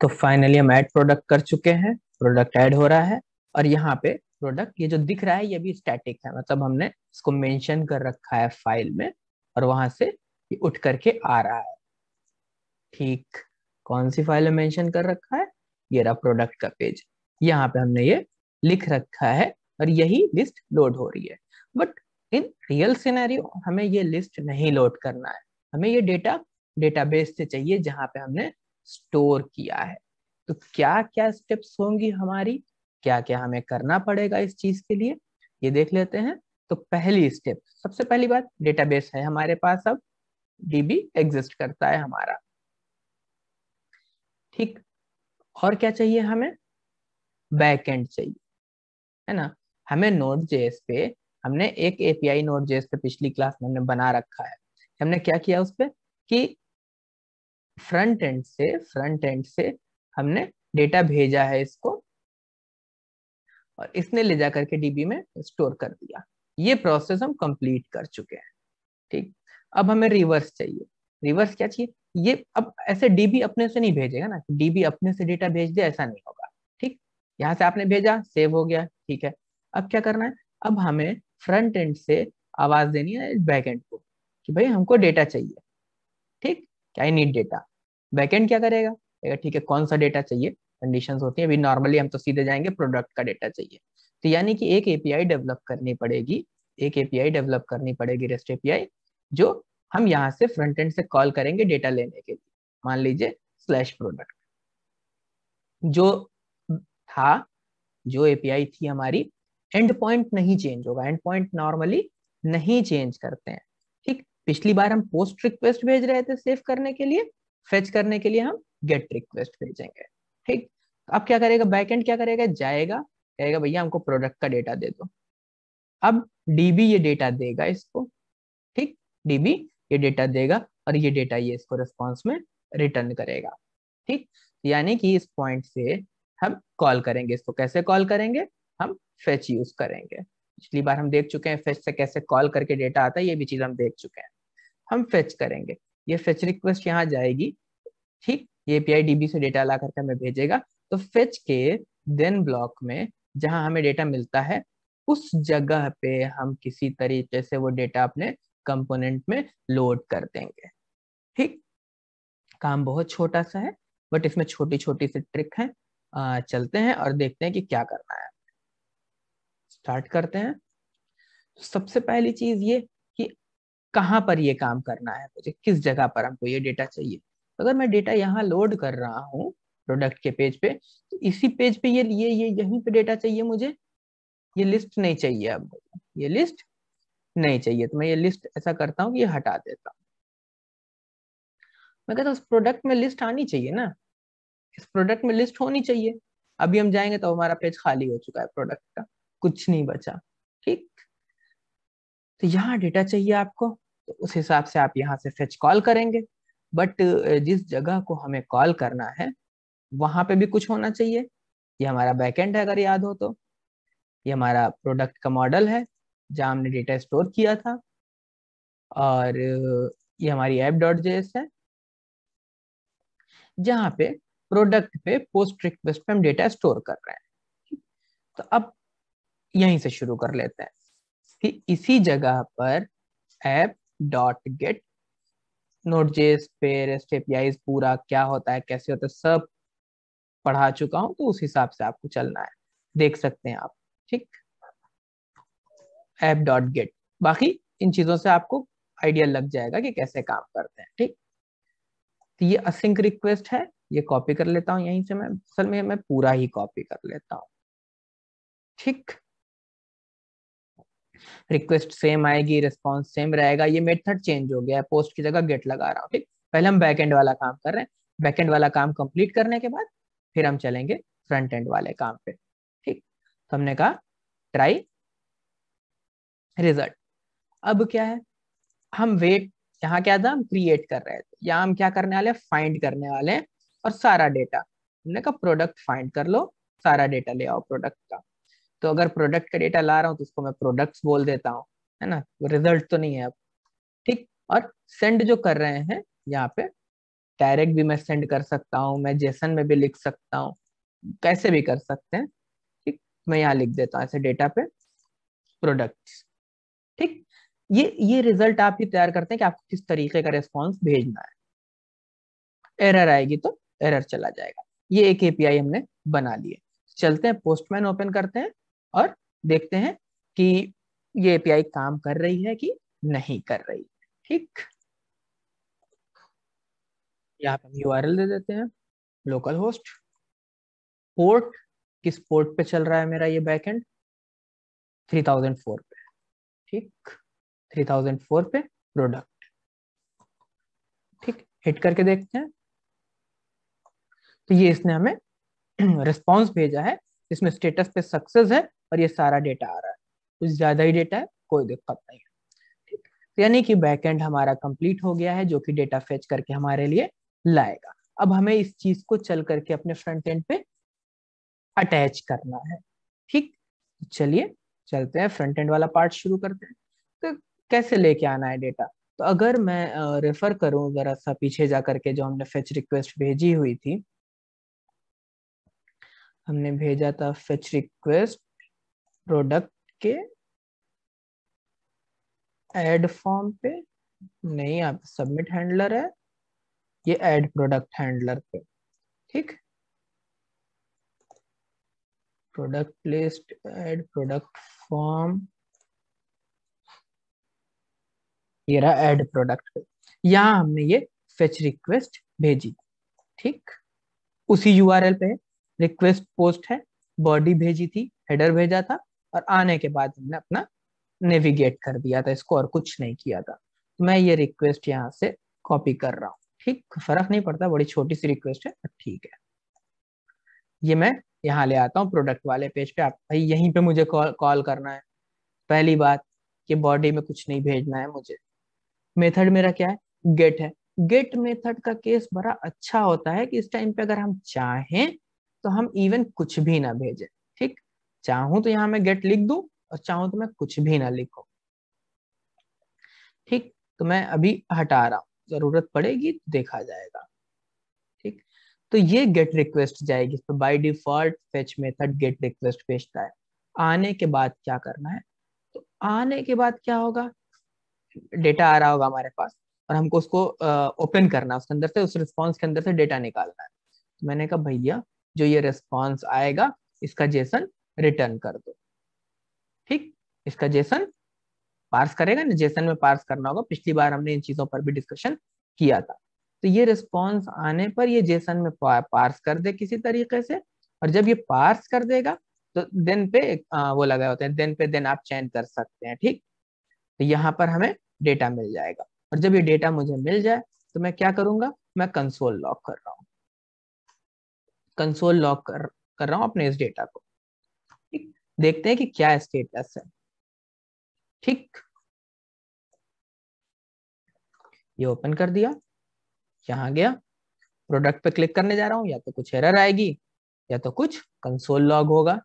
तो फाइनली हम add product कर चुके हैं प्रोडक्ट ऐड हो रहा है और यहाँ पे प्रोडक्ट ये जो दिख रहा है ये भी स्टैटिक है मतलब हमने इसको मेंशन कर रखा है फाइल में और वहां से ये उठ करके आ रहा है ठीक कौन सी फाइल में मेंशन कर रखा है ये रहा प्रोडक्ट का पेज यहाँ पे हमने ये लिख रखा है और यही लिस्ट लोड हो रही है बट इन रियल सिनेरियो हमें ये लिस्ट नहीं लोड करना है हमें ये डेटा डेटाबेस से चाहिए जहां पे हमने स्टोर किया है तो क्या क्या स्टेप्स होंगी हमारी क्या क्या हमें करना पड़ेगा इस चीज के लिए ये देख लेते हैं तो पहली स्टेप सबसे पहली बात डेटाबेस है हमारे पास अब डीबी एग्जिस्ट करता है हमारा ठीक और क्या चाहिए हमें बैकएंड चाहिए है ना हमें नोट जेएस पे हमने एक एपीआई नोट जेएस पे पिछली क्लास में हमने बना रखा है हमने क्या किया उस पर कि फ्रंट एंड से फ्रंट एंड से हमने डेटा भेजा है इसको और इसने ले जा करके डीबी में स्टोर कर दिया ये प्रोसेस हम कंप्लीट कर चुके हैं ठीक अब हमें रिवर्स चाहिए रिवर्स क्या चाहिए ये अब ऐसे डीबी अपने से नहीं भेजेगा ना डीबी अपने से डेटा भेज दे ऐसा नहीं होगा ठीक यहां से आपने भेजा सेव हो गया ठीक है अब क्या करना है अब हमें फ्रंट एंड से आवाज देनी है बैक एंड को कि भाई हमको डेटा चाहिए ठीक आई नीड डेटा बैकेंड क्या करेगा ठीक है कौन सा डेटा चाहिए कंडीशन होती है अभी नॉर्मली हम तो सीधे जाएंगे प्रोडक्ट का डेटा चाहिए तो यानी कि एक एपीआई डेवलप करनी पड़ेगी एक एपीआई डेवलप करनी पड़ेगी रेस्ट एपीआई जो हम यहाँ से फ्रंट एंड से कॉल करेंगे डेटा लेने के लिए मान लीजिए स्लैश प्रोडक्ट जो था जो एपीआई थी हमारी एंड पॉइंट नहीं चेंज होगा एंड पॉइंट नॉर्मली नहीं चेंज करते हैं ठीक पिछली बार हम पोस्ट रिक्वेस्ट भेज रहे थे सेव करने के लिए फेच करने के लिए हम गेट रिक्वेस्ट भेजेंगे ठीक अब क्या करेगा बैकेंड क्या करेगा जाएगा कहेगा भैया हमको प्रोडक्ट का डेटा दे दो अब डीबी ये डेटा देगा इसको ठीक डीबी ये डेटा देगा और ये डेटा ये इसको रिस्पॉन्स में रिटर्न करेगा ठीक यानी कि इस पॉइंट से हम कॉल करेंगे इसको कैसे कॉल करेंगे हम फेच यूज करेंगे पिछली बार हम देख चुके हैं फेच से कैसे कॉल करके डेटा आता है ये भी चीज हम देख चुके हैं हम फेच करेंगे ये फेच रिक्वेस्ट यहाँ जाएगी ठीक ये एपीआई डीबी से डेटा ला करके हमें भेजेगा तो फेच के देन ब्लॉक में जहां हमें डेटा मिलता है उस जगह पे हम किसी तरीके से वो डेटा अपने कंपोनेंट में लोड कर देंगे ठीक काम बहुत छोटा सा है बट इसमें छोटी छोटी सी ट्रिक है आ, चलते हैं और देखते हैं कि क्या करना है स्टार्ट करते हैं सबसे पहली चीज ये कहाँ पर ये काम करना है मुझे किस जगह पर हमको ये डेटा चाहिए तो अगर मैं डेटा यहाँ लोड कर रहा हूँ प्रोडक्ट के पेज पे तो इसी पेज पे ये ये ये यहीं पे डेटा चाहिए मुझे ये लिस्ट नहीं चाहिए अब मुझे ये लिस्ट नहीं चाहिए तो मैं ये लिस्ट ऐसा करता हूँ कि ये हटा देता हूँ मैं कहता हूँ उस प्रोडक्ट में लिस्ट आनी चाहिए ना इस प्रोडक्ट में लिस्ट होनी चाहिए अभी हम जाएंगे तो हमारा पेज खाली हो चुका है प्रोडक्ट का कुछ नहीं बचा ठीक तो यहाँ डेटा चाहिए आपको तो उस हिसाब से आप यहाँ से फेच कॉल करेंगे बट जिस जगह को हमें कॉल करना है वहां पे भी कुछ होना चाहिए ये हमारा बैकेंड है अगर याद हो तो ये हमारा प्रोडक्ट का मॉडल है जहाँ हमने डेटा स्टोर किया था और ये हमारी ऐप डॉट जे है जहाँ पे प्रोडक्ट पे पोस्ट रिक्वेस्ट पे हम डेटा स्टोर कर रहे हैं तो अब यहीं से शुरू कर लेते हैं कि इसी जगह पर ऐप डॉट गेट नोट जेस पे रेस्ट एपीआई पूरा क्या होता है कैसे होता है सब पढ़ा चुका हूं तो उस हिसाब से आपको चलना है देख सकते हैं आप ठीक एप डॉट गेट बाकी इन चीजों से आपको आइडिया लग जाएगा कि कैसे काम करते हैं ठीक तो ये असिंक रिक्वेस्ट है ये कॉपी कर लेता हूं यहीं से मैं असल में मैं पूरा ही कॉपी कर लेता हूं ठीक रिक्वेस्ट सेम आएगी रिस्पॉन्स सेम रहेगा ये मेथड चेंज हो गया है पोस्ट की जगह गेट लगा रहा हूँ ठीक पहले हम बैकेंड वाला काम कर रहे हैं बैकेंड वाला काम कंप्लीट करने के बाद फिर हम चलेंगे फ्रंट एंड वाले काम पे ठीक तो हमने कहा ट्राई रिजल्ट अब क्या है हम वेट यहाँ क्या था हम क्रिएट कर रहे थे यहाँ हम क्या करने वाले फाइंड करने वाले और सारा डेटा हमने कहा प्रोडक्ट फाइंड कर लो सारा डेटा ले आओ प्रोडक्ट का तो अगर प्रोडक्ट का डेटा ला रहा हूँ तो उसको मैं प्रोडक्ट्स बोल देता हूँ है ना रिजल्ट तो नहीं है अब ठीक और सेंड जो कर रहे हैं यहाँ पे डायरेक्ट भी मैं सेंड कर सकता हूँ मैं जेसन में भी लिख सकता हूँ कैसे भी कर सकते हैं ठीक मैं यहाँ लिख देता हूँ ऐसे डेटा पे प्रोडक्ट ठीक ये ये रिजल्ट आप ही तैयार करते हैं कि आपको किस तरीके का रिस्पॉन्स भेजना है एरर आएगी तो एरर चला जाएगा ये एक एपीआई हमने बना लिए चलते हैं पोस्टमैन ओपन करते हैं और देखते हैं कि ये एपीआई काम कर रही है कि नहीं कर रही ठीक यहाँ पे हम यू दे देते हैं लोकल होस्ट पोर्ट किस पोर्ट पे चल रहा है मेरा ये थाउजेंड 3004 पे ठीक 3004 पे प्रोडक्ट ठीक हिट करके देखते हैं तो ये इसने हमें रिस्पॉन्स भेजा है इसमें स्टेटस पे सक्सेस है और ये सारा डेटा आ रहा है कुछ ज्यादा ही डेटा है कोई दिक्कत नहीं ठीक तो यानी कि बैकएंड हमारा कंप्लीट हो गया है जो कि डेटा फेच करके हमारे लिए लाएगा अब हमें इस चीज को चल करके अपने फ्रंट एंड पे अटैच करना है ठीक तो चलिए चलते हैं फ्रंट एंड वाला पार्ट शुरू करते हैं तो कैसे लेके आना है डेटा तो अगर मैं रेफर करूं जरा सा पीछे जा करके जो हमने फेच रिक्वेस्ट भेजी हुई थी हमने भेजा था फेच रिक्वेस्ट प्रोडक्ट के एड फॉर्म पे नहीं आप सबमिट हैंडलर है ये एड प्रोडक्ट हैंडलर पे ठीक product list add product form ये रहा एड प्रोडक्ट पे यहां हमने ये फेच रिक्वेस्ट भेजी ठीक उसी यूआरएल पे रिक्वेस्ट पोस्ट है बॉडी भेजी थी हेडर भेजा था और आने के बाद हमने अपना नेविगेट कर दिया था इसको और कुछ नहीं किया था तो मैं ये रिक्वेस्ट यहाँ से कॉपी कर रहा हूँ ठीक फर्क नहीं पड़ता बड़ी छोटी सी रिक्वेस्ट है ठीक है ये मैं यहाँ ले आता हूँ प्रोडक्ट वाले पेज पे आप भाई यहीं पे मुझे कॉल कॉल करना है पहली बात कि बॉडी में कुछ नहीं भेजना है मुझे मेथड मेरा क्या है गेट है गेट मेथड का केस बड़ा अच्छा होता है कि इस टाइम पे अगर हम चाहें तो हम इवन कुछ भी ना भेजें ठीक चाहूं तो यहां मैं गेट लिख दू और चाहूं तो मैं कुछ भी ना लिखू ठीक तो मैं अभी हटा रहा हूं जरूरत पड़ेगी तो देखा जाएगा ठीक तो ये गेट रिक्वेस्ट जाएगी तो by default fetch method get request भेजता है आने के बाद क्या करना है तो आने के बाद क्या होगा डेटा आ रहा होगा हमारे पास और हमको उसको ओपन करना उसके अंदर से उस रिस्पॉन्स के अंदर से डेटा निकालना है तो मैंने कहा भैया जो ये रेस्पॉन्स आएगा इसका जेसन रिटर्न कर दो ठीक इसका जेसन पार्स करेगा ना जेसन में पार्स करना होगा पिछली बार हमने इन चीजों पर भी डिस्कशन किया था तो ये रिस्पॉन्स आने पर ये जेसन में पार्स कर दे किसी तरीके से और जब ये पार्स कर देगा तो देन पे वो लगाए होते हैं देन पे देन आप चैन कर सकते हैं ठीक तो यहाँ पर हमें डेटा मिल जाएगा और जब ये डेटा मुझे मिल जाए तो मैं क्या करूंगा मैं कंसोल लॉक कर रहा हूँ कंसोल लॉक कर कर रहा हूँ अपने इस डेटा को ठीक देखते हैं कि क्या स्टेटस है ठीक ये ओपन कर दिया यहां गया प्रोडक्ट पे क्लिक करने जा रहा हूं या तो कुछ एरर आएगी या तो कुछ कंसोल लॉग होगा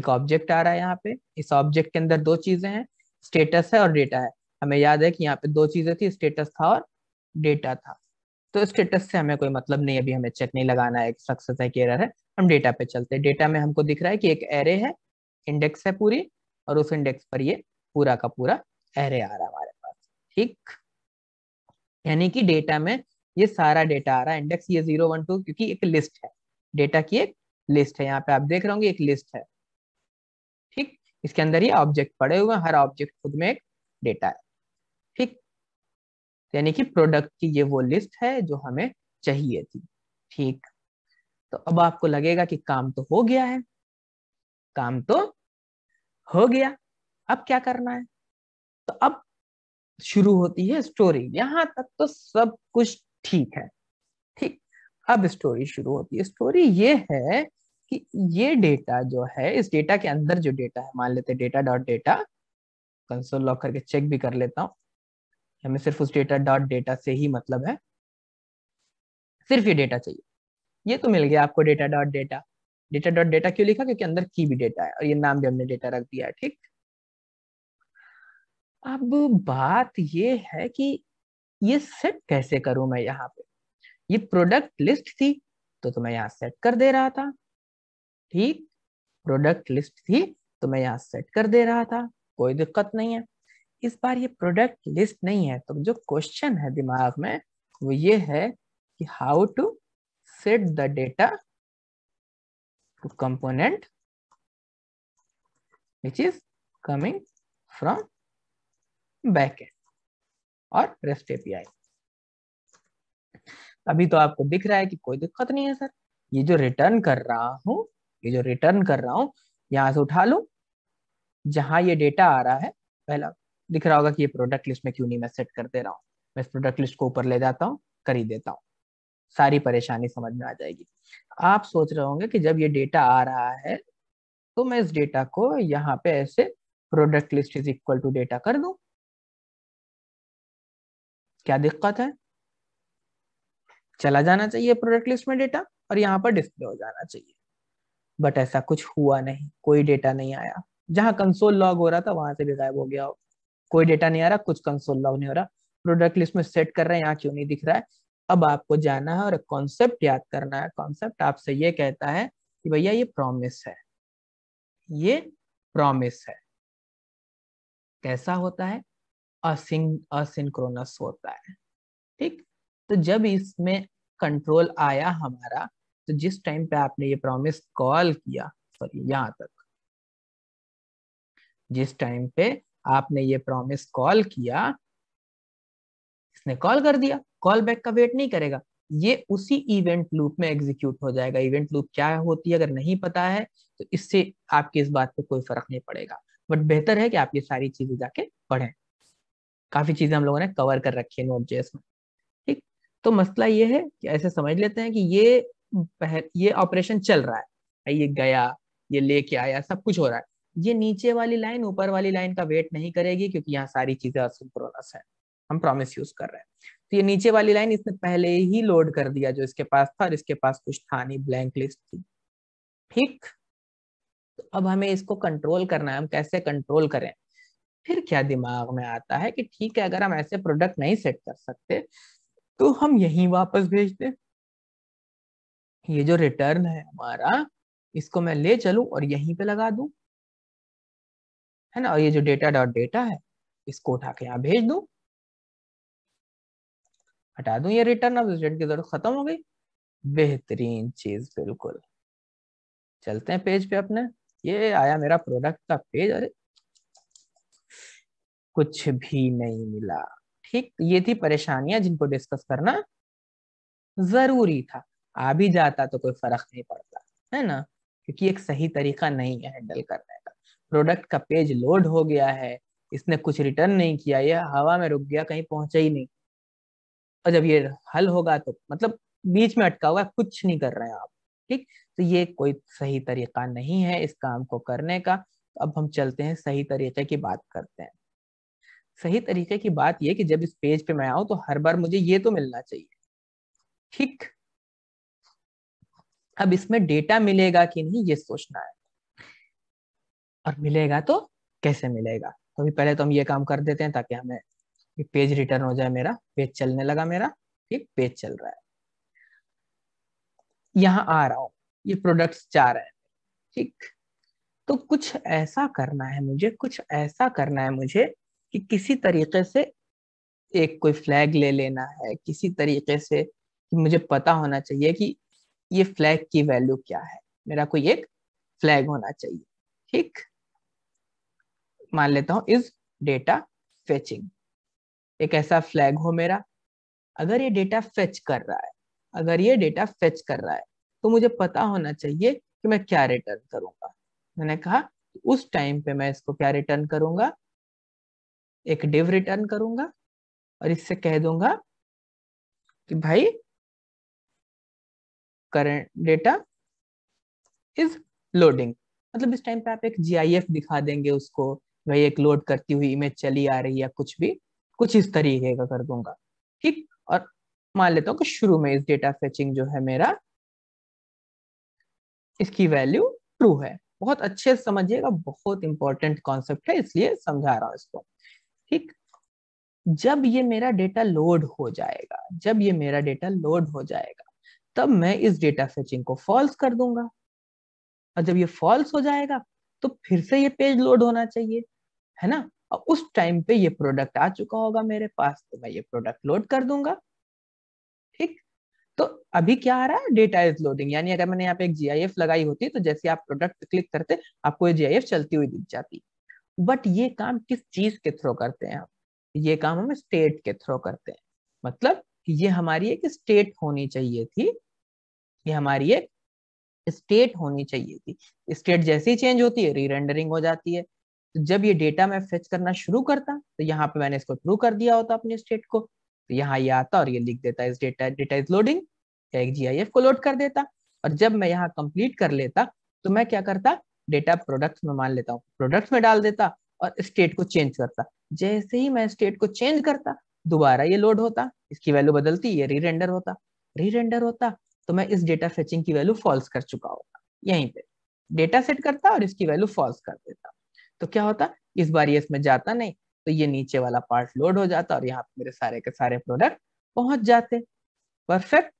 एक ऑब्जेक्ट आ रहा है यहाँ पे इस ऑब्जेक्ट के अंदर दो चीजें हैं स्टेटस है और डेटा है हमें याद है कि यहाँ पे दो चीजें थी स्टेटस था और डेटा था तो स्टेटस से हमें कोई मतलब नहीं अभी हमें चेक नहीं लगाना है सक्सेस है कि एरर है हम डेटा पे चलते हैं डेटा में हमको दिख रहा है कि एक एरे है इंडेक्स है पूरी और उस इंडेक्स पर ये पूरा का पूरा एरे आ रहा है हमारे पास ठीक यानी कि डेटा में ये सारा डेटा आ रहा है इंडेक्स ये जीरो वन टू क्योंकि एक लिस्ट है डेटा की एक लिस्ट है यहाँ पे आप देख रहे होंगे एक लिस्ट है ठीक इसके अंदर ये ऑब्जेक्ट पड़े हुए हैं हर ऑब्जेक्ट खुद में एक डेटा है ठीक यानी कि प्रोडक्ट की ये वो लिस्ट है जो हमें चाहिए थी ठीक तो अब आपको लगेगा कि काम तो हो गया है काम तो हो गया अब क्या करना है तो अब शुरू होती है स्टोरी यहां तक तो सब कुछ ठीक है ठीक अब स्टोरी शुरू होती है स्टोरी ये है कि ये डेटा जो है इस डेटा के अंदर जो डेटा है मान लेते data dot data console log करके चेक भी कर लेता हूँ हमें सिर्फ उस डेटा डॉट डेटा से ही मतलब है सिर्फ ये डेटा चाहिए ये तो मिल गया आपको data dot data data dot data क्यों लिखा क्योंकि अंदर की भी डेटा है और ये नाम भी हमने डेटा रख दिया है ठीक अब बात ये है कि ये सेट कैसे करूं मैं यहाँ पे ये प्रोडक्ट लिस्ट थी तो, तो मैं यहाँ सेट कर दे रहा था ठीक प्रोडक्ट लिस्ट थी तो मैं यहाँ सेट कर दे रहा था कोई दिक्कत नहीं है इस बार ये प्रोडक्ट लिस्ट नहीं है तो जो क्वेश्चन है दिमाग में वो ये है कि how to set the data to component which is coming from end और रेस्ट एपीआई अभी तो आपको दिख रहा है कि कोई दिक्कत नहीं है सर ये जो रिटर्न कर रहा हूं ये जो रिटर्न कर रहा हूं यहां से उठा लू जहां ये डेटा आ रहा है पहला दिख रहा होगा कि ये प्रोडक्ट लिस्ट में क्यों नहीं मैं सेट कर दे रहा हूँ मैं इस प्रोडक्ट लिस्ट को ऊपर ले जाता हूँ कर ही देता हूँ सारी परेशानी समझ में आ जाएगी आप सोच रहे होंगे कि जब ये डेटा आ रहा है तो मैं इस डेटा को यहाँ पे ऐसे product list is equal to data कर दू क्या दिक्कत है चला जाना चाहिए प्रोडक्ट लिस्ट में डेटा और यहाँ पर डिस्प्ले हो जाना चाहिए बट ऐसा कुछ हुआ नहीं कोई डेटा नहीं आया जहां कंसोल लॉग हो रहा था वहां से भी गायब हो गया होगा कोई डेटा नहीं आ रहा कुछ कंसोल लॉग नहीं हो रहा प्रोडक्ट लिस्ट में सेट कर रहे हैं यहाँ क्यों नहीं दिख रहा है अब आपको जाना है और एक कॉन्सेप्ट याद करना है कॉन्सेप्ट आपसे ये कहता है कि भैया ये प्रॉमिस है ये प्रॉमिस है कैसा होता है असिंग असिंक्रोनस होता है ठीक तो जब इसमें कंट्रोल आया हमारा तो जिस टाइम पे आपने ये प्रॉमिस कॉल किया सॉरी यहां तक जिस टाइम पे आपने ये प्रॉमिस कॉल किया इसने कॉल कर दिया कॉल बैक का वेट नहीं करेगा ये उसी इवेंट लूप में एग्जीक्यूट हो जाएगा इवेंट लूप क्या होती है अगर नहीं पता है तो इससे आपके इस बात पे कोई फर्क नहीं पड़ेगा बट बेहतर है कि आप ये सारी चीजें जाके पढ़ें काफी चीजें हम लोगों ने कवर कर रखी है नोट जेस में ठीक तो मसला ये है कि ऐसे समझ लेते हैं कि ये ये ऑपरेशन चल रहा है ये गया ये लेके आया सब कुछ हो रहा है ये नीचे वाली लाइन ऊपर वाली लाइन का वेट नहीं करेगी क्योंकि यहाँ सारी चीजें असिंक्रोनस है हम प्रॉमिस यूज कर रहे हैं तो ये नीचे वाली लाइन इसने पहले ही लोड कर दिया जो इसके पास था और इसके पास कुछ था नहीं ब्लैंक लिस्ट थी ठीक तो अब हमें इसको कंट्रोल करना है हम कैसे कंट्रोल करें फिर क्या दिमाग में आता है कि ठीक है अगर हम ऐसे प्रोडक्ट नहीं सेट कर सकते तो हम यहीं वापस भेज दे ये जो रिटर्न है हमारा इसको मैं ले चलूं और यहीं पे लगा दूं है ना और ये जो डेटा डॉट डेटा है इसको उठा के यहाँ भेज दू हटा दू ये रिटर्न अब रिटर्न की जरूरत खत्म हो गई बेहतरीन चीज बिल्कुल चलते हैं पेज पे अपने ये आया मेरा प्रोडक्ट का पेज अरे कुछ भी नहीं मिला ठीक ये थी परेशानियां जिनको डिस्कस करना जरूरी था आ भी जाता तो कोई फर्क नहीं पड़ता है ना क्योंकि एक सही तरीका नहीं है हैंडल करने प्रोडक्ट का पेज लोड हो गया है इसने कुछ रिटर्न नहीं किया यह हवा में रुक गया कहीं पहुंचा ही नहीं और जब ये हल होगा तो मतलब बीच में अटका हुआ कुछ नहीं कर रहे हैं आप ठीक तो ये कोई सही तरीका नहीं है इस काम को करने का तो अब हम चलते हैं सही तरीके की बात करते हैं सही तरीके की बात यह कि जब इस पेज पे मैं आऊं तो हर बार मुझे ये तो मिलना चाहिए ठीक अब इसमें डेटा मिलेगा कि नहीं ये सोचना है और मिलेगा तो कैसे मिलेगा तो अभी पहले तो हम ये काम कर देते हैं ताकि हमें पेज रिटर्न हो जाए मेरा पेज चलने लगा मेरा ठीक पेज चल रहा है यहाँ आ रहा हूँ ये प्रोडक्ट चार रहे हैं ठीक तो कुछ ऐसा करना है मुझे कुछ ऐसा करना है मुझे कि किसी तरीके से एक कोई फ्लैग ले लेना है किसी तरीके से कि मुझे पता होना चाहिए कि ये फ्लैग की वैल्यू क्या है मेरा कोई एक फ्लैग होना चाहिए ठीक मान लेता हूं इज डेटा फेचिंग एक ऐसा फ्लैग हो मेरा अगर ये डेटा फेच कर रहा है अगर ये डेटा फेच कर रहा है तो मुझे पता होना चाहिए कि मैं क्या रिटर्न करूंगा मैंने कहा उस टाइम पे मैं इसको क्या रिटर्न करूंगा एक डिव रिटर्न करूंगा और इससे कह दूंगा कि भाई करंट डेटा इज लोडिंग मतलब इस टाइम पे आप एक जी दिखा देंगे उसको वही एक लोड करती हुई इमेज चली आ रही है कुछ भी कुछ इस तरीके का कर दूंगा ठीक और मान लेता हूँ कि शुरू में इस डेटा फेचिंग जो है मेरा इसकी वैल्यू ट्रू है बहुत अच्छे से समझिएगा बहुत इंपॉर्टेंट कॉन्सेप्ट है इसलिए समझा रहा हूँ इसको ठीक जब ये मेरा डेटा लोड हो जाएगा जब ये मेरा डेटा लोड हो जाएगा तब मैं इस डेटा फेचिंग को फॉल्स कर दूंगा और जब ये फॉल्स हो जाएगा तो फिर से ये पेज लोड होना चाहिए है ना और उस टाइम पे ये प्रोडक्ट आ चुका होगा मेरे पास तो मैं ये प्रोडक्ट लोड कर दूंगा ठीक तो अभी क्या आ रहा है डेटा इज लोडिंग यानी अगर मैंने यहाँ पे एक जीआईएफ लगाई होती तो जैसे आप प्रोडक्ट क्लिक करते आपको ये जीआईएफ चलती हुई दिख जाती बट ये काम किस चीज के थ्रू करते हैं आप ये काम हम स्टेट के थ्रू करते हैं मतलब ये हमारी एक स्टेट होनी चाहिए थी ये हमारी एक स्टेट होनी चाहिए थी स्टेट जैसे ही चेंज होती है रीरेंडरिंग हो जाती है तो जब ये डेटा मैं फेच करना शुरू करता तो यहाँ पे मैंने इसको ट्रू कर दिया होता अपने स्टेट को तो यहाँ ये आता और ये लिख देता इस डेटा डेटा इज लोडिंग एक जीआईएफ को लोड कर देता और जब मैं यहाँ कंप्लीट कर लेता तो मैं क्या करता डेटा प्रोडक्ट में मान लेता हूँ प्रोडक्ट में डाल देता और स्टेट को चेंज करता जैसे ही मैं स्टेट को चेंज करता दोबारा ये लोड होता इसकी वैल्यू बदलती ये रीरेंडर होता रीरेंडर होता तो मैं इस डेटा फेचिंग की वैल्यू फॉल्स कर चुका होता यहीं पे डेटा सेट करता और इसकी वैल्यू फॉल्स कर देता तो क्या होता इस बार ये इसमें जाता नहीं तो ये नीचे वाला पार्ट लोड हो जाता और यहाँ पे मेरे सारे के सारे प्रोडक्ट पहुंच जाते परफेक्ट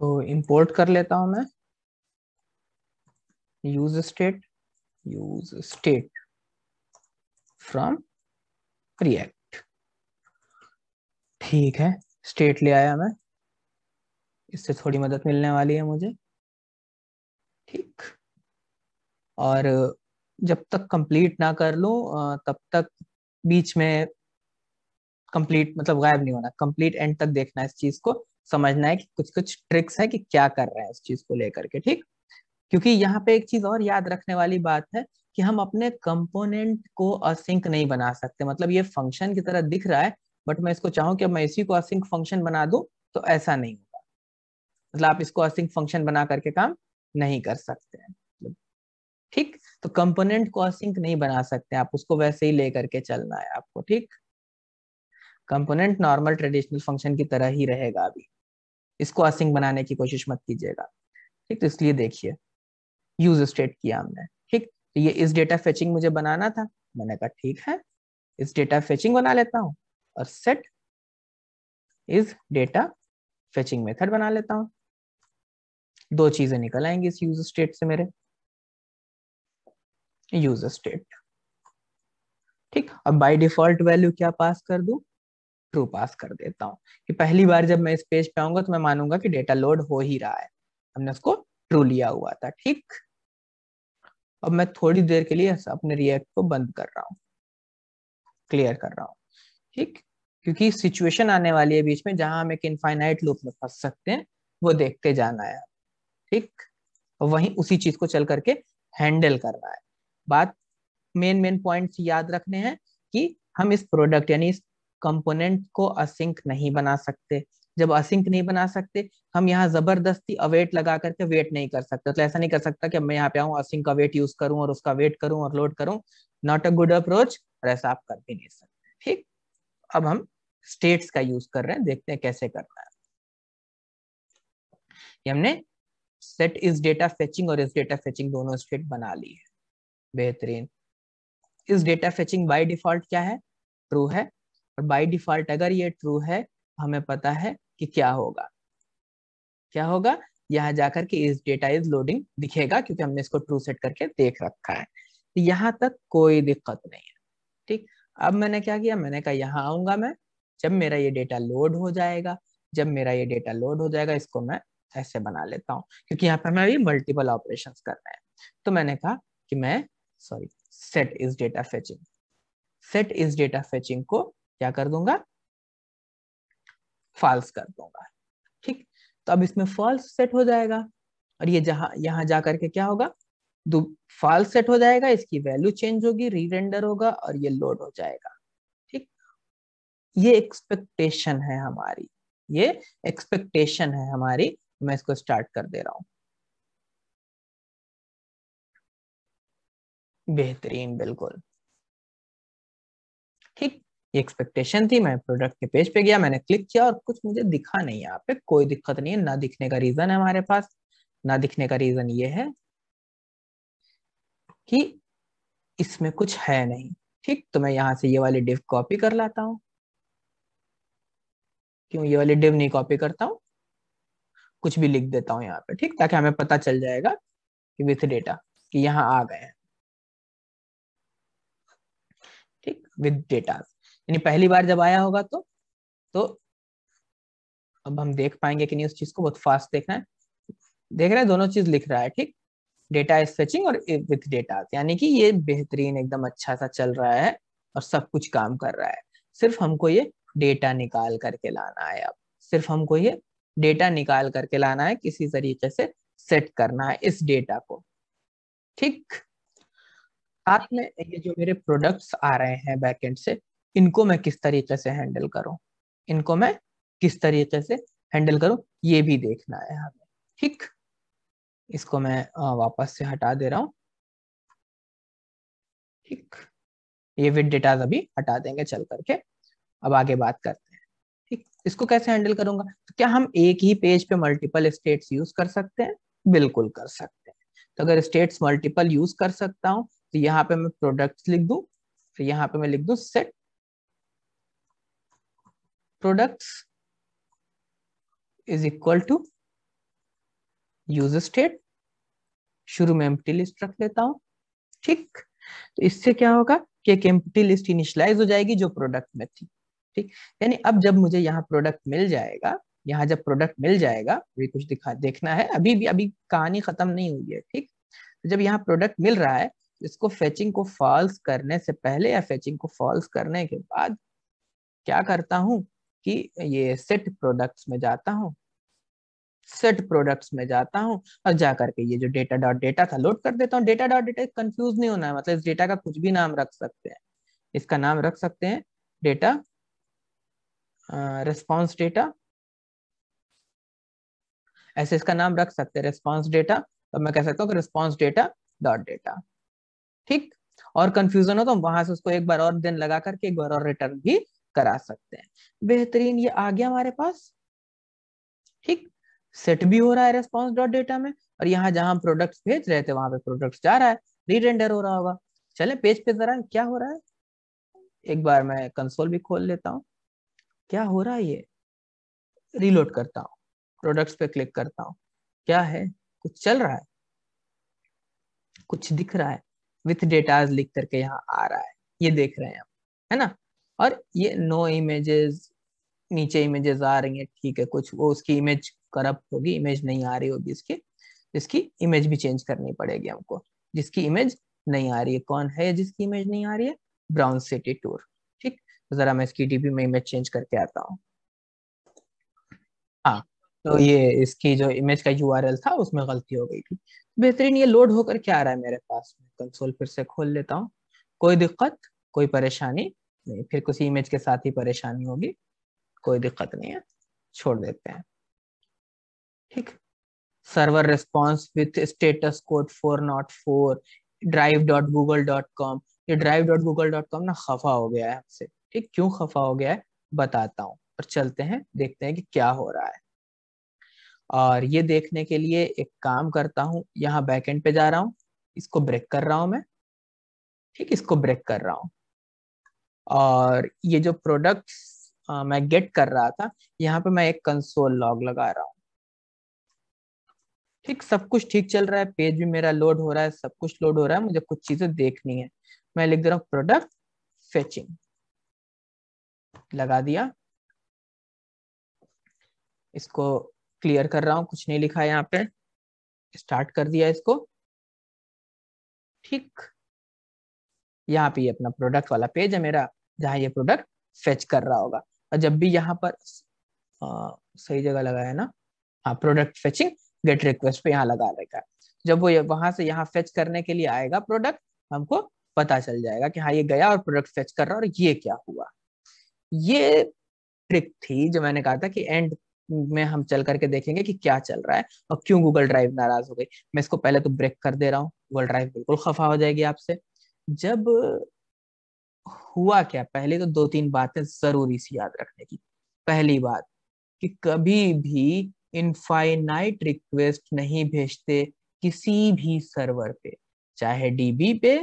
तो इंपोर्ट कर लेता हूं मैं use state use state from React ठीक है स्टेट ले आया मैं इससे थोड़ी मदद मिलने वाली है मुझे ठीक और जब तक कंप्लीट ना कर लो तब तक बीच में कंप्लीट मतलब गायब नहीं होना कंप्लीट एंड तक देखना है इस चीज को समझना है कि कुछ कुछ ट्रिक्स है कि क्या कर रहे हैं इस चीज को लेकर के ठीक क्योंकि यहाँ पे एक चीज और याद रखने वाली बात है कि हम अपने कंपोनेंट को असिंक नहीं बना सकते मतलब ये फंक्शन की तरह दिख रहा है बट मैं इसको चाहूँ कि मैं इसी को असिंक फंक्शन बना दू तो ऐसा नहीं होगा मतलब आप इसको असिंक फंक्शन बना करके काम नहीं कर सकते हैं ठीक तो कंपोनेंट को असिंक नहीं बना सकते आप उसको वैसे ही लेकर के चलना है आपको ठीक कंपोनेंट नॉर्मल ट्रेडिशनल फंक्शन की तरह ही रहेगा अभी इसको असिंक बनाने की कोशिश मत कीजिएगा ठीक तो इसलिए देखिए यूज स्टेट किया हमने ठीक तो ये इस डेटा फेचिंग मुझे बनाना था मैंने कहा ठीक है इस डेटा फेचिंग बना लेता हूँ और सेट इस डेटा फेचिंग मेथड बना लेता हूँ दो चीजें निकल आएंगी इस यूज स्टेट से मेरे यूज स्टेट ठीक अब बाय डिफॉल्ट वैल्यू क्या पास कर दू ट्रू पास कर देता हूँ कि पहली बार जब मैं इस पेज पे आऊंगा तो मैं मानूंगा कि डेटा लोड हो ही रहा है हमने उसको ट्रू लिया हुआ था ठीक अब मैं थोड़ी देर के लिए अपने रिएक्ट को बंद कर रहा हूँ क्लियर कर रहा हूँ ठीक क्योंकि सिचुएशन आने वाली है बीच में जहां हम एक इनफाइनाइट लूप में फंस सकते हैं वो देखते जाना है ठीक वहीं उसी चीज को चल करके हैंडल करना है बात मेन मेन पॉइंट्स याद रखने हैं कि हम इस प्रोडक्ट यानी इस कंपोनेंट को असिंक नहीं बना सकते जब असिंक नहीं बना सकते हम यहाँ जबरदस्ती अवेट लगा करके वेट नहीं कर सकते तो ऐसा नहीं कर सकता कि मैं यहाँ पे आऊँ असिंक का वेट यूज करूँ और उसका वेट करूँ और लोड करूँ नॉट अ गुड अप्रोच और ऐसा आप कर भी नहीं सकते ठीक अब हम स्टेट्स का यूज कर रहे हैं देखते हैं कैसे करना है हमने सेट इज डेटा फेचिंग और इस डेटा फेचिंग दोनों स्टेट बना ली है बेहतरीन इस डेटा फेचिंग बाय डिफॉल्ट क्या है ट्रू है और बाय डिफॉल्ट अगर ये ट्रू है हमें पता है कि क्या होगा क्या होगा यहाँ जाकर के इस डेटा इज लोडिंग दिखेगा क्योंकि हमने इसको ट्रू सेट करके देख रखा है तो यहाँ तक कोई दिक्कत नहीं है ठीक अब मैंने क्या किया मैंने कहा यहाँ आऊंगा मैं जब मेरा ये डेटा लोड हो जाएगा जब मेरा ये डेटा लोड हो जाएगा इसको मैं ऐसे बना लेता हूँ क्योंकि यहाँ पे मैं अभी मल्टीपल ऑपरेशन करना है तो मैंने कहा कि मैं sorry set is data fetching set is data fetching को क्या कर दूंगा फॉल्स कर दूंगा ठीक तो अब इसमें फॉल्स सेट हो जाएगा और ये जहां यहां जा करके क्या होगा फॉल्स सेट हो जाएगा इसकी वैल्यू चेंज होगी रीरेंडर होगा और ये लोड हो जाएगा ठीक ये एक्सपेक्टेशन है हमारी ये एक्सपेक्टेशन है हमारी मैं इसको स्टार्ट कर दे रहा हूं बेहतरीन बिल्कुल ठीक ये एक्सपेक्टेशन थी मैं प्रोडक्ट के पेज पे गया मैंने क्लिक किया और कुछ मुझे दिखा नहीं यहाँ पे कोई दिक्कत नहीं है ना दिखने का रीजन है हमारे पास ना दिखने का रीजन ये है कि इसमें कुछ है नहीं ठीक तो मैं यहाँ से ये वाली डिव कॉपी कर लाता हूँ क्यों ये वाली डिव नहीं कॉपी करता हूं कुछ भी लिख देता हूँ यहाँ पे ठीक ताकि हमें पता चल जाएगा कि विथ डेटा कि यहाँ आ गए हैं विद डेटा यानी पहली बार जब आया होगा तो तो अब हम देख पाएंगे कि नहीं उस चीज को बहुत फास्ट देखना है देख रहे हैं दोनों चीज लिख रहा है ठीक डेटा इज फेचिंग और विथ डेटा यानी कि ये बेहतरीन एकदम अच्छा सा चल रहा है और सब कुछ काम कर रहा है सिर्फ हमको ये डेटा निकाल करके लाना है अब सिर्फ हमको ये डेटा निकाल करके लाना है किसी तरीके से सेट करना है इस डेटा को ठीक साथ में ये जो मेरे प्रोडक्ट्स आ रहे हैं बैकेंड से इनको मैं किस तरीके से हैंडल करूं इनको मैं किस तरीके से हैंडल करूं ये भी देखना है हमें ठीक इसको मैं वापस से हटा दे रहा हूं ठीक ये विद डेटाज अभी हटा देंगे चल करके अब आगे बात करते हैं ठीक इसको कैसे हैंडल करूंगा तो क्या हम एक ही पेज पे मल्टीपल स्टेट्स यूज कर सकते हैं बिल्कुल कर सकते हैं तो अगर स्टेट्स मल्टीपल यूज कर सकता हूं तो यहाँ पे मैं प्रोडक्ट्स लिख दू फिर तो यहाँ पे मैं लिख दू set products is equal to use state शुरू में एम्प्टी लिस्ट रख लेता हूं ठीक तो इससे क्या होगा कि एक एम्प्टी लिस्ट इनिशलाइज हो जाएगी जो प्रोडक्ट में थी ठीक यानी अब जब मुझे यहाँ प्रोडक्ट मिल जाएगा यहाँ जब प्रोडक्ट मिल जाएगा अभी कुछ दिखा देखना है अभी भी अभी कहानी खत्म नहीं हुई है ठीक तो जब यहाँ प्रोडक्ट मिल रहा है इसको फेचिंग को फॉल्स करने से पहले या फेचिंग को फॉल्स करने के बाद क्या करता हूं कि ये सेट प्रोडक्ट्स में जाता हूं सेट प्रोडक्ट्स में जाता हूँ और जाकर के ये जो डेटा डॉट डेटा था लोड कर देता हूँ डेटा डॉट डेटा कंफ्यूज नहीं होना है मतलब इस डेटा का कुछ भी नाम रख सकते हैं इसका नाम रख सकते हैं डेटा रिस्पॉन्स डेटा ऐसे इसका नाम रख सकते हैं रिस्पॉन्स डेटा तो मैं कह सकता हूँ रिस्पॉन्स डेटा डॉट डेटा ठीक और कंफ्यूजन हो तो वहां से उसको एक बार और दिन लगा करके एक बार और रिटर्न भी करा सकते हैं बेहतरीन ये आ गया हमारे पास ठीक सेट भी हो रहा है रेस्पॉन्स डॉट डेटा में और यहाँ जहां हम प्रोडक्ट्स भेज रहे थे वहां पे प्रोडक्ट्स जा रहा है रीरेंडर हो रहा होगा चले पेज पे जरा क्या हो रहा है एक बार मैं कंसोल भी खोल लेता हूँ क्या हो रहा है ये रीलोड करता हूँ प्रोडक्ट्स पे क्लिक करता हूँ क्या है कुछ चल रहा है कुछ दिख रहा है विथ डेटा लिख करके यहाँ आ रहा है ये देख रहे हैं हम है ना और ये नो no इमेजेस नीचे इमेजेस आ रही हैं ठीक है कुछ वो उसकी इमेज करप्ट होगी इमेज नहीं आ रही होगी इसकी इसकी इमेज भी चेंज करनी पड़ेगी हमको जिसकी इमेज नहीं आ रही है कौन है जिसकी इमेज नहीं आ रही है ब्राउन सिटी टूर ठीक तो जरा मैं इसकी डीपी में इमेज चेंज करके आता हूँ हाँ तो ये इसकी जो इमेज का यू था उसमें गलती हो गई थी तो बेहतरीन ये लोड होकर क्या आ रहा है मेरे पास कंसोल फिर से खोल लेता हूँ कोई दिक्कत कोई परेशानी नहीं फिर किसी इमेज के साथ ही परेशानी होगी कोई दिक्कत नहीं है छोड़ देते हैं ठीक server response with status code four not four drive dot Google dot com ये drive dot Google dot com ना खफा हो गया है हमसे ठीक क्यों खफा हो गया है बताता हूँ और चलते हैं देखते हैं कि क्या हो रहा है और ये देखने के लिए एक काम करता हूँ यहाँ बैकेंड पे जा रहा हूँ इसको ब्रेक कर रहा हूँ मैं ठीक इसको ब्रेक कर रहा हूँ और ये जो प्रोडक्ट मैं गेट कर रहा था यहाँ पे मैं एक कंसोल लॉग लगा रहा हूँ ठीक सब कुछ ठीक चल रहा है पेज भी मेरा लोड हो रहा है सब कुछ लोड हो रहा है मुझे कुछ चीजें देखनी है मैं लिख दे रहा हूँ प्रोडक्ट फेचिंग लगा दिया इसको क्लियर कर रहा हूँ कुछ नहीं लिखा है यहाँ पे स्टार्ट कर दिया इसको ठीक यहाँ पे अपना प्रोडक्ट वाला पेज है मेरा जहाँ ये प्रोडक्ट फेच कर रहा होगा और जब भी यहाँ पर आ, सही जगह लगाया ना हाँ प्रोडक्ट फेचिंग गेट रिक्वेस्ट पे यहाँ लगा रहेगा जब वो वहां से यहाँ फेच करने के लिए आएगा प्रोडक्ट हमको पता चल जाएगा कि हाँ ये गया और प्रोडक्ट फेच कर रहा और ये क्या हुआ ये ट्रिक थी जो मैंने कहा था कि एंड में हम चल करके देखेंगे कि क्या चल रहा है और क्यों गूगल ड्राइव नाराज हो गई मैं इसको पहले तो ब्रेक कर दे रहा हूँ गूगल ड्राइव बिल्कुल खफा हो जाएगी आपसे जब हुआ क्या पहले तो दो तीन बातें जरूरी सी याद रखने की पहली बात कि कभी भी इनफाइनाइट रिक्वेस्ट नहीं भेजते किसी भी सर्वर पे चाहे डीबी पे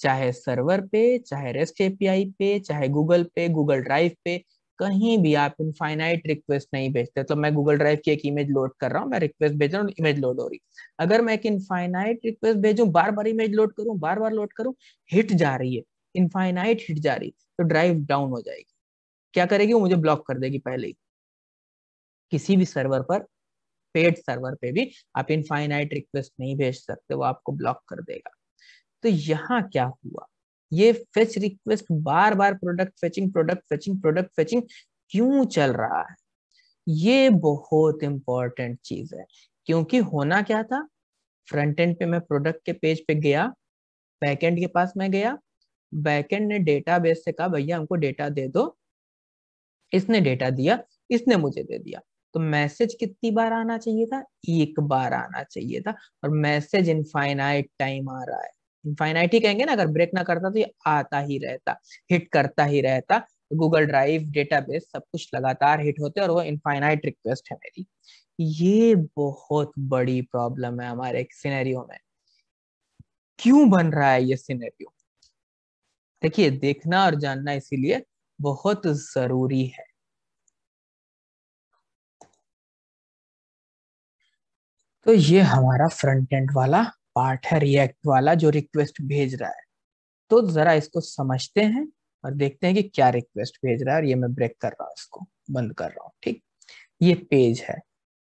चाहे सर्वर पे चाहे रेस्ट एपीआई पे चाहे गूगल पे गूगल ड्राइव पे कहीं भी आप इनफाइनाइट रिक्वेस्ट नहीं भेजते तो मैं गूगल ड्राइव की एक इमेज लोड कर रहा हूँ मैं रिक्वेस्ट भेज रहा हूँ इमेज लोड हो रही अगर मैं एक इनफाइनाइट रिक्वेस्ट भेजू बार बार इमेज लोड करूँ बार बार लोड करूँ हिट जा रही है इनफाइनाइट हिट जा रही है तो ड्राइव डाउन हो जाएगी क्या करेगी वो मुझे ब्लॉक कर देगी पहले ही किसी भी सर्वर पर पेड सर्वर पे भी आप इनफाइनाइट रिक्वेस्ट नहीं भेज सकते वो आपको ब्लॉक कर देगा तो यहाँ क्या हुआ ये फेच रिक्वेस्ट बार बार product fetching product fetching product fetching क्यों चल रहा है ये बहुत इंपॉर्टेंट चीज है क्योंकि होना क्या था फ्रंट एंड पे मैं प्रोडक्ट के पेज पे गया एंड के पास मैं गया एंड ने डेटाबेस से कहा भैया हमको डेटा दे दो इसने डेटा दिया इसने मुझे दे दिया तो मैसेज कितनी बार आना चाहिए था एक बार आना चाहिए था और मैसेज इनफाइनाइट टाइम आ रहा है इनफाइनाइट ही कहेंगे ना अगर ब्रेक ना करता तो ये आता ही रहता हिट करता ही रहता गूगल ड्राइव डेटाबेस सब कुछ लगातार हिट होते और वो इनफाइनाइट रिक्वेस्ट है मेरी ये बहुत बड़ी प्रॉब्लम है हमारे सिनेरियो में क्यों बन रहा है ये सिनेरियो देखिए देखना और जानना इसीलिए बहुत जरूरी है तो ये हमारा फ्रंट एंड वाला पार्ट है रिएक्ट वाला जो रिक्वेस्ट भेज रहा है तो जरा इसको समझते हैं और देखते हैं कि क्या रिक्वेस्ट भेज रहा है और ये मैं ब्रेक कर रहा हूँ इसको बंद कर रहा हूँ ठीक ये पेज है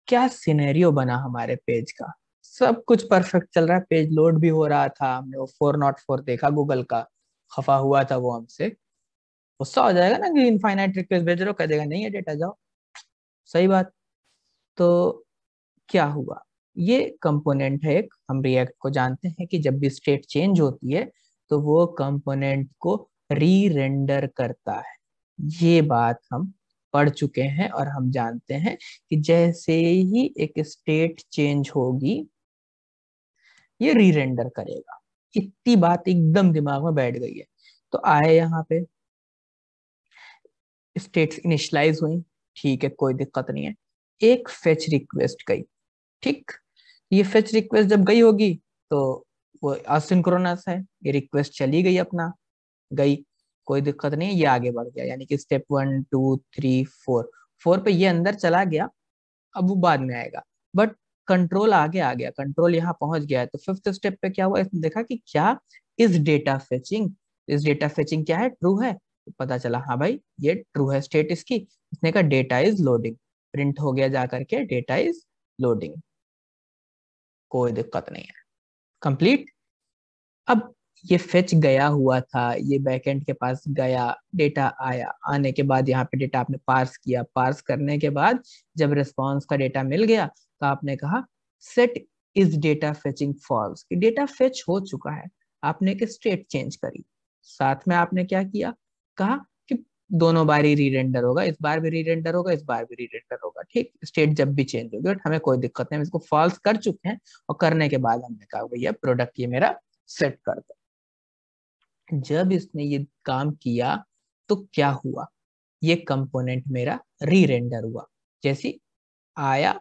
क्या सिनेरियो बना हमारे पेज का सब कुछ परफेक्ट चल रहा है पेज लोड भी हो रहा था हमने वो फोर नॉट फोर देखा गूगल का खफा हुआ था वो हमसे गुस्सा हो जाएगा ना कि इनफाइनाइट रिक्वेस्ट भेज रहे हो कह देगा नहीं है डेटा जाओ सही बात तो क्या हुआ ये कंपोनेंट है एक हम रिएक्ट को जानते हैं कि जब भी स्टेट चेंज होती है तो वो कंपोनेंट को री रेंडर करता है ये बात हम पढ़ चुके हैं और हम जानते हैं कि जैसे ही एक स्टेट चेंज होगी ये री रेंडर करेगा इतनी बात एकदम दिमाग में बैठ गई है तो आए यहाँ पे स्टेट्स इनिशलाइज हुई ठीक है कोई दिक्कत नहीं है एक फेच रिक्वेस्ट गई ठीक ये फेच रिक्वेस्ट जब गई होगी तो वो असिंक्रोनस है ये रिक्वेस्ट चली गई अपना गई कोई दिक्कत नहीं ये आगे बढ़ गया यानी कि step one two three four four पे ये अंदर चला गया अब वो बाद में आएगा बट कंट्रोल आगे आ गया कंट्रोल यहाँ पहुंच गया है तो फिफ्थ स्टेप पे क्या हुआ इसने देखा कि क्या इस डेटा फेचिंग इस डेटा फेचिंग क्या है ट्रू है तो पता चला हाँ भाई ये ट्रू है स्टेट इसकी इसने कहा डेटा इज लोडिंग प्रिंट हो गया जा करके डेटा इज लोडिंग कोई दिक्कत नहीं है कंप्लीट अब ये फेच गया हुआ था ये बैकएंड के पास गया डेटा आया आने के बाद यहाँ पे डेटा आपने पार्स किया पार्स करने के बाद जब रिस्पॉन्स का डेटा मिल गया तो आपने कहा set is data fetching false कि डेटा फेच हो चुका है आपने एक स्टेट चेंज करी साथ में आपने क्या किया कहा दोनों बार ही रीडेंडर होगा इस बार भी रीडेंडर होगा इस बार भी रीडेंडर होगा ठीक स्टेट जब भी चेंज होगी बट हमें कोई दिक्कत नहीं हम इसको फॉल्स कर चुके हैं और करने के बाद हमने कहा भैया प्रोडक्ट ये मेरा सेट कर दो जब इसने ये काम किया तो क्या हुआ ये कंपोनेंट मेरा रीरेंडर हुआ जैसी आया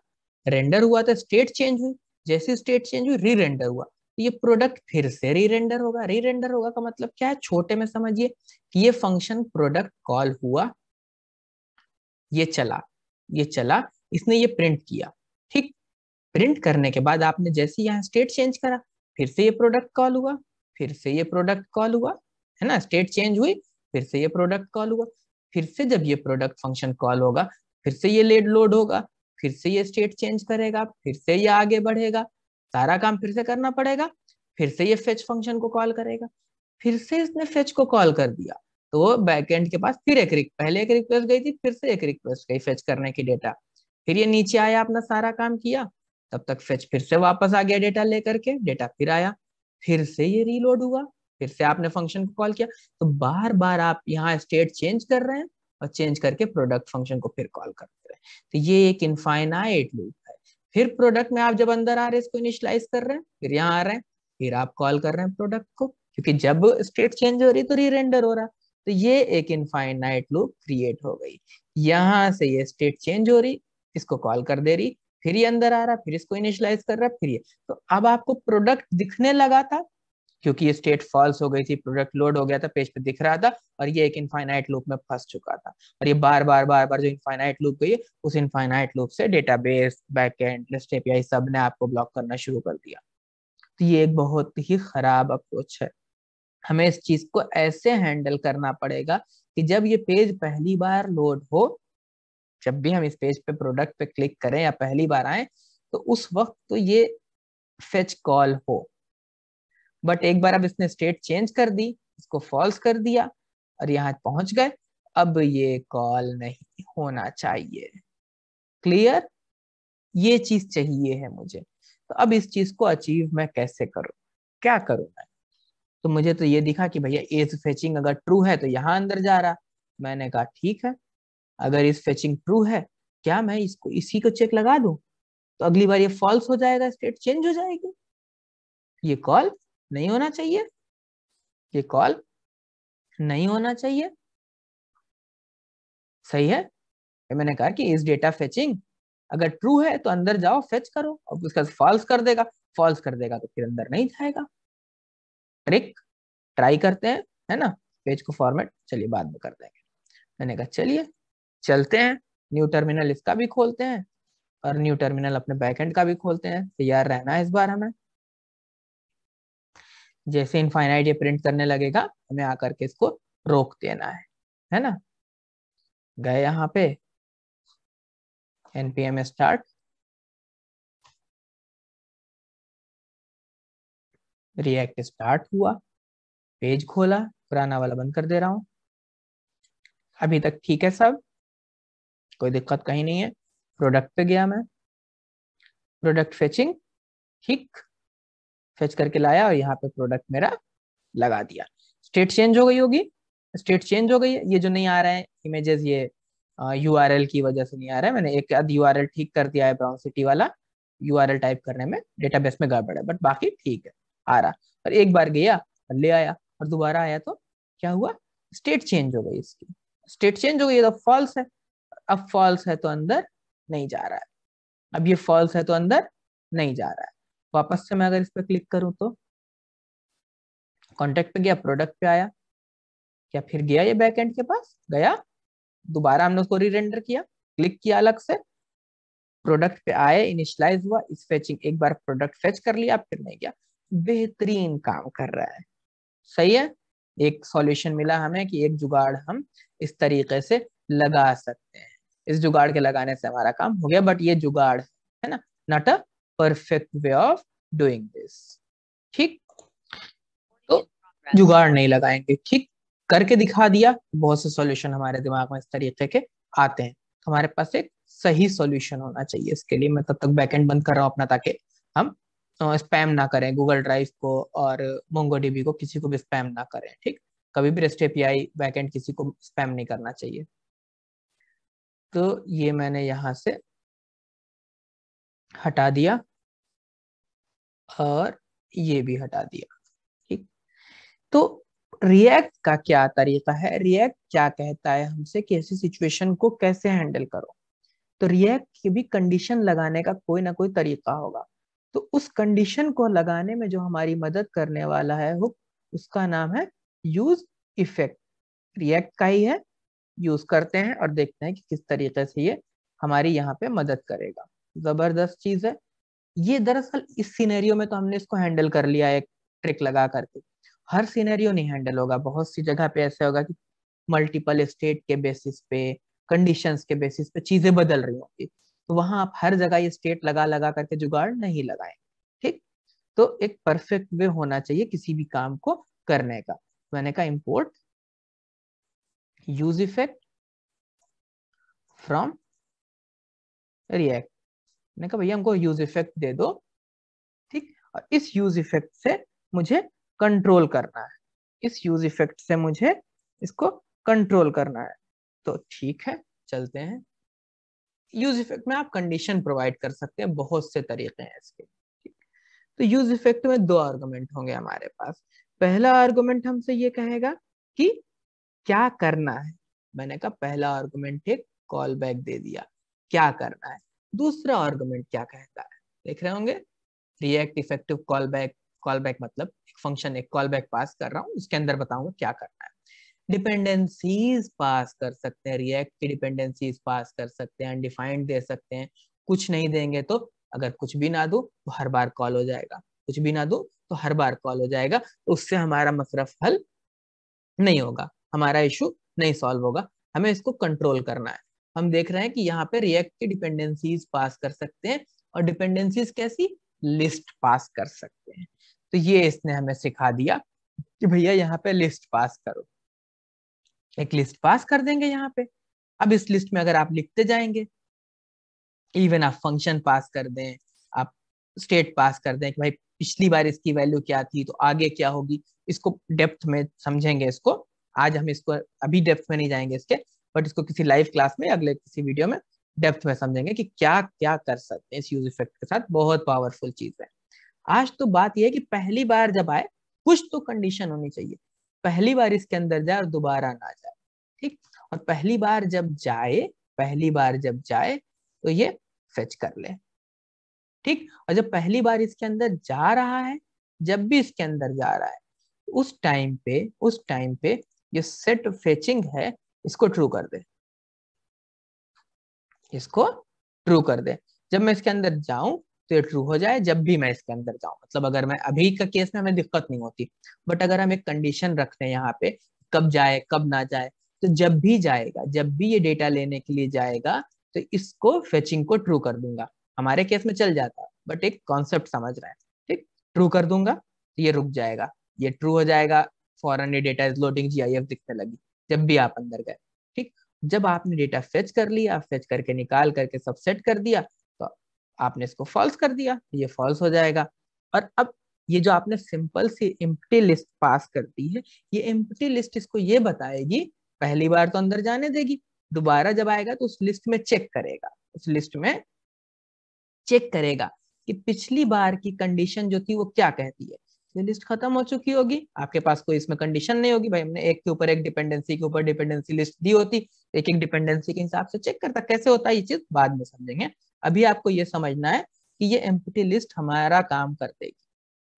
रेंडर हुआ था स्टेट चेंज हुई जैसी स्टेट चेंज हुई रीरेंडर हुआ तो ये प्रोडक्ट फिर से रीरेंडर होगा रीरेंडर होगा का मतलब क्या है छोटे में समझिए कि ये फंक्शन प्रोडक्ट कॉल हुआ ये चला ये चला इसने ये प्रिंट किया ठीक प्रिंट करने के बाद आपने जैसे यहाँ स्टेट चेंज करा फिर से ये प्रोडक्ट कॉल हुआ फिर से ये प्रोडक्ट कॉल हुआ है ना स्टेट चेंज हुई फिर से ये प्रोडक्ट कॉल हुआ फिर से जब ये प्रोडक्ट फंक्शन कॉल होगा फिर से ये लेड लोड होगा फिर से ये स्टेट चेंज करेगा फिर से ये आगे बढ़ेगा सारा काम फिर से करना पड़ेगा फिर से ये फेच फंक्शन को कॉल करेगा फिर से इसने फेच को कॉल कर दिया तो बैकएंड के पास फिर एक रिक्वेस्ट पहले एक रिक्वेस्ट गई थी फिर से एक रिक्वेस्ट गई फेच करने की डेटा फिर ये नीचे आया अपना सारा काम किया तब तक फेच फिर से वापस आ गया डेटा लेकर के डेटा फिर आया फिर से ये रीलोड हुआ फिर से आपने फंक्शन को कॉल किया तो बार बार आप यहाँ स्टेट चेंज कर रहे हैं और चेंज करके प्रोडक्ट फंक्शन को फिर कॉल कर रहे हैं तो ये एक इनफाइनाइट लूप फिर प्रोडक्ट में आप जब अंदर आ रहे हैं इसको इनिशलाइज कर रहे हैं फिर यहाँ आ रहे हैं फिर आप कॉल कर रहे हैं प्रोडक्ट को क्योंकि जब स्टेट चेंज हो रही तो रीरेंडर हो रहा तो ये एक इनफाइनाइट लूप क्रिएट हो गई यहां से ये स्टेट चेंज हो रही इसको कॉल कर दे रही फिर ये अंदर आ रहा फिर इसको इनिशलाइज कर रहा फिर ये तो अब आपको प्रोडक्ट दिखने लगा था क्योंकि ये स्टेट फॉल्स हो गई थी प्रोडक्ट लोड हो गया था पेज पे दिख रहा था और ये एक इनफाइनाइट लूप में फंस चुका था और ये बार बार बार बार जो इनफाइनाइट लूप गई उस इनफाइनाइट लूप से डेटाबेस बैकएंड लिस्ट एपीआई सब ने आपको ब्लॉक करना शुरू कर दिया तो ये एक बहुत ही खराब अप्रोच है हमें इस चीज को ऐसे हैंडल करना पड़ेगा कि जब ये पेज पहली बार लोड हो जब भी हम इस पेज पे प्रोडक्ट पे क्लिक करें या पहली बार आए तो उस वक्त तो ये फेच कॉल हो बट एक बार अब इसने स्टेट चेंज कर दी इसको फॉल्स कर दिया और यहाँ पहुंच गए अब ये कॉल नहीं होना चाहिए क्लियर ये चीज चाहिए है मुझे तो अब इस चीज को अचीव मैं कैसे करूं क्या करूं मैं तो मुझे तो ये दिखा कि भैया इस फेचिंग अगर ट्रू है तो यहाँ अंदर जा रहा मैंने कहा ठीक है अगर इस फेचिंग ट्रू है क्या मैं इसको इसी को चेक लगा दू तो अगली बार ये फॉल्स हो जाएगा स्टेट चेंज हो जाएगी ये कॉल नहीं होना चाहिए ये कॉल नहीं होना चाहिए सही है मैंने कहा कि इस डेटा फेचिंग अगर ट्रू है तो अंदर जाओ फेच करो और उसका फॉल्स कर देगा फॉल्स कर देगा तो फिर अंदर नहीं जाएगा ट्रिक ट्राई करते हैं है ना पेज को फॉर्मेट चलिए बाद में कर देंगे मैंने कहा चलिए चलते हैं न्यू टर्मिनल इसका भी खोलते हैं और न्यू टर्मिनल अपने बैकहेंड का भी खोलते हैं तैयार रहना है इस बार हमें जैसे इनफाइनाइट ये प्रिंट करने लगेगा हमें आकर के इसको रोक देना है है ना गए यहां पे एनपीएम स्टार्ट रिएक्ट स्टार्ट हुआ पेज खोला पुराना वाला बंद कर दे रहा हूं अभी तक ठीक है सब कोई दिक्कत कहीं नहीं है प्रोडक्ट पे गया मैं प्रोडक्ट फेचिंग ठीक फेच करके लाया और यहाँ पे प्रोडक्ट मेरा लगा दिया स्टेट चेंज हो गई होगी स्टेट चेंज हो गई है ये जो नहीं आ रहा है इमेजेस ये यू एल की वजह से नहीं आ रहा है मैंने एक आध यू ठीक कर दिया है ब्राउन सिटी वाला यू टाइप करने में डेटाबेस में गड़बड़ है बट बाकी ठीक है आ रहा और एक बार गया और ले आया और दोबारा आया तो क्या हुआ स्टेट चेंज हो गई इसकी स्टेट चेंज हो गई तो फॉल्स है अब फॉल्स है तो अंदर नहीं जा रहा है अब ये फॉल्स है तो अंदर नहीं जा रहा है वापस से मैं अगर इस पर क्लिक करूँ तो कॉन्टेक्ट पे गया प्रोडक्ट पे आया क्या फिर गया ये बैक एंड के पास गया दोबारा हमने उसको रीरेंडर किया क्लिक किया अलग से प्रोडक्ट पे आए इनिशलाइज हुआ इस फेचिंग एक बार प्रोडक्ट फेच कर लिया फिर नहीं गया बेहतरीन काम कर रहा है सही है एक सॉल्यूशन मिला हमें कि एक जुगाड़ हम इस तरीके से लगा सकते हैं इस जुगाड़ के लगाने से हमारा काम हो गया बट ये जुगाड़ है ना not a perfect way of doing this ठीक तो, तो जुगाड़ नहीं लगाएंगे ठीक करके दिखा दिया बहुत से सॉल्यूशन हमारे दिमाग में इस तरीके के आते हैं हमारे पास एक सही सॉल्यूशन होना चाहिए इसके लिए मैं तब तक बैकएंड बंद कर रहा हूँ अपना ताकि हम स्पैम ना करें गूगल ड्राइव को और मोंगो को किसी को भी स्पैम ना करें ठीक कभी भी रेस्ट एपीआई बैकएंड किसी को स्पैम नहीं करना चाहिए तो ये मैंने यहाँ से हटा दिया और ये भी हटा दिया ठीक तो रिएक्ट का क्या तरीका है रिएक्ट क्या कहता है हमसे कि ऐसी सिचुएशन को कैसे हैंडल करो तो रिएक्ट की भी कंडीशन लगाने का कोई ना कोई तरीका होगा तो उस कंडीशन को लगाने में जो हमारी मदद करने वाला है हुक उसका नाम है यूज इफेक्ट रिएक्ट का ही है यूज करते हैं और देखते हैं कि किस तरीके से ये हमारी यहाँ पे मदद करेगा जबरदस्त चीज है ये दरअसल इस सीनेरियो में तो हमने इसको हैंडल कर लिया है ट्रिक लगा करके हर सीनेरियो नहीं हैंडल होगा बहुत सी जगह पे ऐसे होगा कि मल्टीपल स्टेट के बेसिस पे कंडीशंस के बेसिस पे चीजें बदल रही होंगी तो वहां आप हर जगह ये स्टेट लगा लगा करके जुगाड़ नहीं लगाए ठीक तो एक परफेक्ट वे होना चाहिए किसी भी काम को करने का मैंने कहा import use effect from React मैंने कहा भैया हमको यूज इफेक्ट दे दो ठीक और इस यूज इफेक्ट से मुझे कंट्रोल करना है इस यूज इफेक्ट से मुझे इसको कंट्रोल करना है तो ठीक है चलते हैं यूज इफेक्ट में आप कंडीशन प्रोवाइड कर सकते हैं बहुत से तरीके हैं इसके तो यूज इफेक्ट में दो आर्गुमेंट होंगे हमारे पास पहला आर्गुमेंट हमसे ये कहेगा कि क्या करना है मैंने कहा पहला आर्गुमेंट एक कॉल बैक दे दिया क्या करना है दूसरा आर्गुमेंट क्या कहता है देख रहे होंगे React effective callback callback मतलब एक फंक्शन एक कॉल बैक पास कर रहा हूँ उसके अंदर बताऊंगा क्या करना है डिपेंडेंसीज पास कर सकते हैं रिएक्ट की डिपेंडेंसीज पास कर सकते हैं अनडिफाइंड दे सकते हैं कुछ नहीं देंगे तो अगर कुछ भी ना दो तो हर बार कॉल हो जाएगा कुछ भी ना दो तो हर बार कॉल हो जाएगा तो उससे हमारा मसरफ मतलब हल नहीं होगा हमारा इशू नहीं सॉल्व होगा हमें इसको कंट्रोल करना है हम देख रहे हैं कि यहाँ पे रिएक्ट की डिपेंडेंसीज पास कर सकते हैं और डिपेंडेंसीज कैसी लिस्ट पास कर सकते हैं तो ये इसने हमें सिखा दिया कि भैया यहाँ पे लिस्ट पास करो एक लिस्ट पास कर देंगे यहाँ पे अब इस लिस्ट में अगर आप लिखते जाएंगे इवन आप फंक्शन पास कर दें आप स्टेट पास कर दें कि भाई पिछली बार इसकी वैल्यू क्या थी तो आगे क्या होगी इसको डेप्थ में समझेंगे इसको आज हम इसको अभी डेप्थ में नहीं जाएंगे इसके बट इसको किसी लाइव क्लास में अगले किसी वीडियो में डेप्थ में समझेंगे कि क्या क्या कर सकते हैं इस यूज इफेक्ट के साथ बहुत पावरफुल चीज है आज तो बात यह है कि पहली बार जब आए कुछ तो कंडीशन होनी चाहिए पहली बार इसके अंदर जाए और दोबारा ना जाए ठीक और पहली बार जब जाए पहली बार जब जाए तो ये फेच कर ले ठीक और जब पहली बार इसके अंदर जा रहा है जब भी इसके अंदर जा रहा है उस टाइम पे उस टाइम पे जो सेट फेचिंग है इसको ट्रू कर दे इसको ट्रू कर दे जब मैं इसके अंदर जाऊं तो ये ट्रू हो जाए जब भी मैं इसके अंदर जाऊं मतलब अगर मैं अभी का केस में हमें दिक्कत नहीं होती बट अगर हम एक कंडीशन रखते हैं यहाँ पे कब जाए कब ना जाए तो जब भी जाएगा जब भी ये डेटा लेने के लिए जाएगा तो इसको फेचिंग को ट्रू कर दूंगा हमारे केस में चल जाता है बट एक कॉन्सेप्ट समझ रहे हैं ठीक ट्रू कर दूंगा तो ये रुक जाएगा ये ट्रू हो जाएगा फॉरन ये डेटा इज लोडिंग जी दिखने लगी जब भी आप अंदर गए ठीक जब आपने डेटा फेच कर लिया फेच करके निकाल करके सब सेट कर दिया तो आपने इसको फॉल्स कर दिया तो ये फॉल्स हो जाएगा और अब ये जो आपने सिंपल सी एम्प्टी लिस्ट पास कर दी है ये एम्प्टी लिस्ट इसको ये बताएगी पहली बार तो अंदर जाने देगी दोबारा जब आएगा तो उस लिस्ट में चेक करेगा उस लिस्ट में चेक करेगा कि पिछली बार की कंडीशन जो थी वो क्या कहती है ये लिस्ट खत्म हो चुकी होगी आपके पास कोई इसमें कंडीशन नहीं होगी भाई हमने एक के ऊपर एक डिपेंडेंसी के ऊपर डिपेंडेंसी लिस्ट दी होती एक एक डिपेंडेंसी के हिसाब से चेक करता कैसे होता है ये चीज बाद में समझेंगे अभी आपको ये समझना है कि ये एम्प्टी लिस्ट हमारा काम कर देगी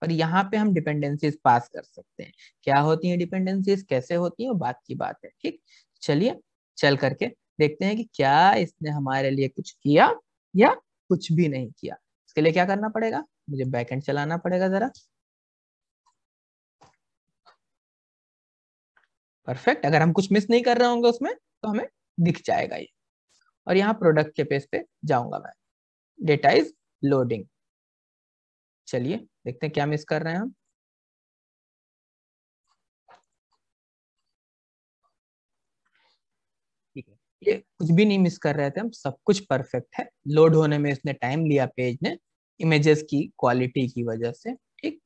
और यहाँ पे हम डिपेंडेंसीज पास कर सकते हैं क्या होती है डिपेंडेंसीज कैसे होती है बात की बात है ठीक चलिए चल करके देखते हैं कि क्या इसने हमारे लिए कुछ किया या कुछ भी नहीं किया इसके लिए क्या करना पड़ेगा मुझे बैकेंड चलाना पड़ेगा जरा परफेक्ट अगर हम कुछ मिस नहीं कर रहे होंगे उसमें तो हमें दिख जाएगा ये और यहाँ प्रोडक्ट के पेज पे जाऊंगा मैं डेटा इज लोडिंग चलिए देखते हैं क्या मिस कर रहे हैं हम ठीक है ये कुछ भी नहीं मिस कर रहे थे हम सब कुछ परफेक्ट है लोड होने में इसने टाइम लिया पेज ने इमेजेस की क्वालिटी की वजह से ठीक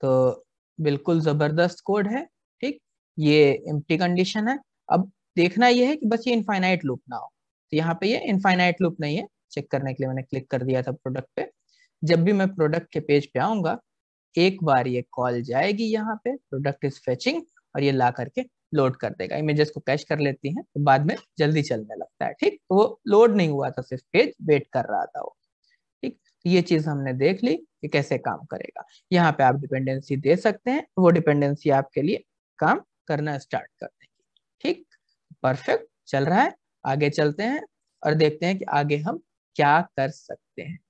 तो बिल्कुल जबरदस्त कोड है ये एम्प्टी कंडीशन है अब देखना ये है कि बस ये इनफाइनाइट लूप ना हो तो यहाँ पे ये इनफाइनाइट लूप नहीं है चेक करने के लिए मैंने क्लिक कर दिया था प्रोडक्ट पे जब भी मैं प्रोडक्ट के पेज पे आऊंगा एक बार ये कॉल जाएगी यहाँ पे प्रोडक्ट इज फेचिंग और ये ला करके लोड कर देगा इमेजेस को कैश कर लेती है तो बाद में जल्दी चलने लगता है ठीक तो वो लोड नहीं हुआ था सिर्फ पेज वेट कर रहा था वो ठीक तो ये चीज हमने देख ली कि कैसे काम करेगा यहाँ पे आप डिपेंडेंसी दे सकते हैं वो डिपेंडेंसी आपके लिए काम करना स्टार्ट कर देंगे ठीक परफेक्ट चल रहा है आगे चलते हैं और देखते हैं कि आगे हम क्या कर सकते हैं